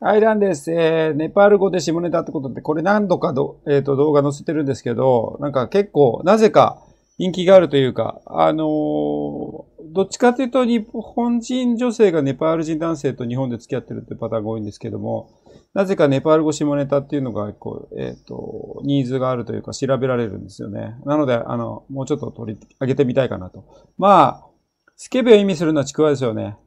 アイランです。えー、ネパール語で下ネタってことで、これ何度かど、えっ、ー、と、動画載せてるんですけど、なんか結構、なぜか人気があるというか、あのー、どっちかというと、日本人女性がネパール人男性と日本で付き合ってるってパターンが多いんですけども、なぜかネパール語下ネタっていうのが、こう、えっ、ー、と、ニーズがあるというか調べられるんですよね。なので、あの、もうちょっと取り上げてみたいかなと。まあ、スケベを意味するのはちくわですよね。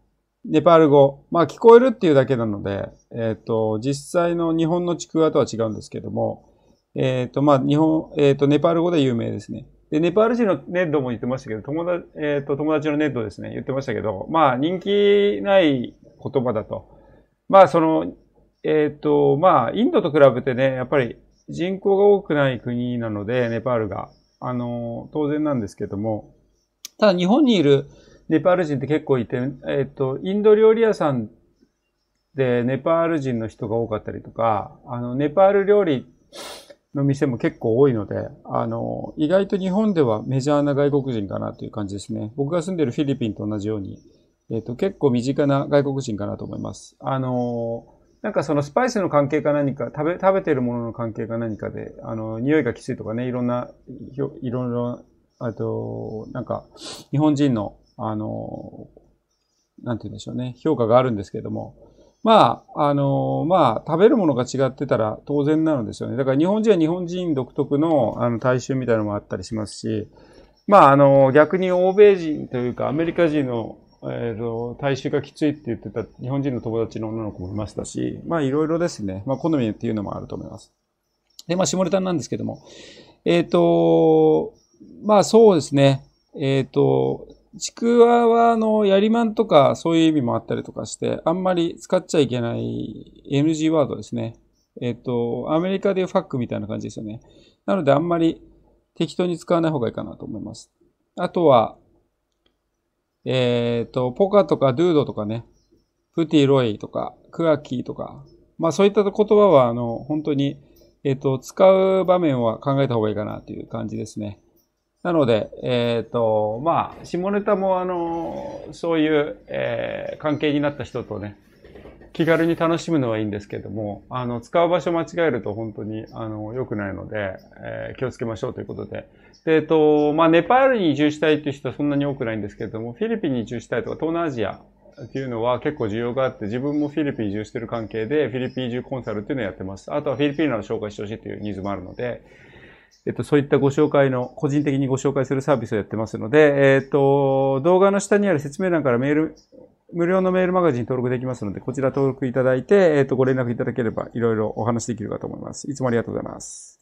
ネパール語。まあ聞こえるっていうだけなので、えっ、ー、と、実際の日本のちくわとは違うんですけども、えっ、ー、と、まあ日本、えっ、ー、と、ネパール語で有名ですね。で、ネパール人のネッドも言ってましたけど、友達、えっ、と、友達のネッドですね、言ってましたけど、まあ人気ない言葉だと。まあその、えっ、と、まあインドと比べてね、やっぱり人口が多くない国なので、ネパールが。あの、当然なんですけども、ただ日本にいる、ネパール人って結構いて、えっ、と、インド料理屋さんでネパール人の人が多かったりとか、あの、ネパール料理の店も結構多いので、あの、意外と日本ではメジャーな外国人かなという感じですね。僕が住んでるフィリピンと同じように、えっ、と、結構身近な外国人かなと思います。あの、なんかそのスパイスの関係か何か、食べ、食べてるものの関係か何かで、あの、匂いがきついとかね、いろんな、いろいろ、あと、なんか、日本人のあの、なんて言うんでしょうね、評価があるんですけれども、まあ、あの、まあ、食べるものが違ってたら当然なのですよね。だから日本人は日本人独特のあの体臭みたいなのもあったりしますし、まあ、あの、逆に欧米人というかアメリカ人の、えっ、ー、と、体臭がきついって言ってた日本人の友達の女の子もいましたし、まあ、いろいろですね。まあ、好みっていうのもあると思います。で、まあ、下ネタなんですけども、えっ、ー、と、まあ、そうですね。えっ、ー、と、ちくわは、あの、やりまんとか、そういう意味もあったりとかして、あんまり使っちゃいけない NG ワードですね。えっと、アメリカでファックみたいな感じですよね。なので、あんまり適当に使わない方がいいかなと思います。あとは、えっ、と、ポカとかドゥードとかね、プティロイとか、クアキーとか、まあそういった言葉は、あの、本当に、えっ、と、使う場面は考えた方がいいかなという感じですね。なので、えっ、ー、と、まあ、下ネタも、あの、そういう、えー、関係になった人とね、気軽に楽しむのはいいんですけども、あの、使う場所間違えると本当に、あの、良くないので、えー、気をつけましょうということで。で、えっ、ー、と、まあ、ネパールに移住したいという人はそんなに多くないんですけれども、フィリピンに移住したいとか、東南アジアっていうのは結構需要があって、自分もフィリピン移住してる関係で、フィリピン移住コンサルっていうのをやってます。あとはフィリピンの紹介してほしいというニーズもあるので、えっと、そういったご紹介の、個人的にご紹介するサービスをやってますので、えっと、動画の下にある説明欄からメール、無料のメールマガジン登録できますので、こちら登録いただいて、えっと、ご連絡いただければ、いろいろお話できるかと思います。いつもありがとうございます。